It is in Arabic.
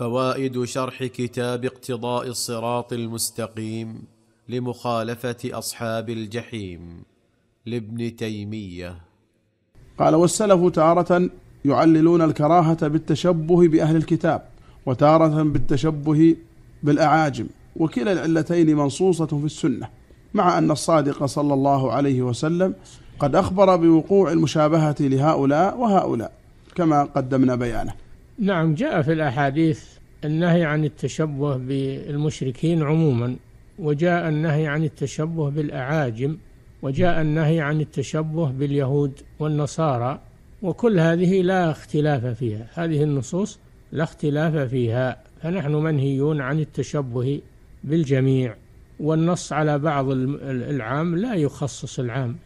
فوائد شرح كتاب اقتضاء الصراط المستقيم لمخالفه اصحاب الجحيم لابن تيميه قال والسلف تاره يعللون الكراهه بالتشبه باهل الكتاب وتاره بالتشبه بالاعاجم وكلا العلتين منصوصه في السنه مع ان الصادق صلى الله عليه وسلم قد اخبر بوقوع المشابهه لهؤلاء وهؤلاء كما قدمنا بيانه نعم جاء في الأحاديث النهي عن التشبه بالمشركين عموما وجاء النهي عن التشبه بالأعاجم وجاء النهي عن التشبه باليهود والنصارى وكل هذه لا اختلاف فيها هذه النصوص لا اختلاف فيها فنحن منهيون عن التشبه بالجميع والنص على بعض العام لا يخصص العام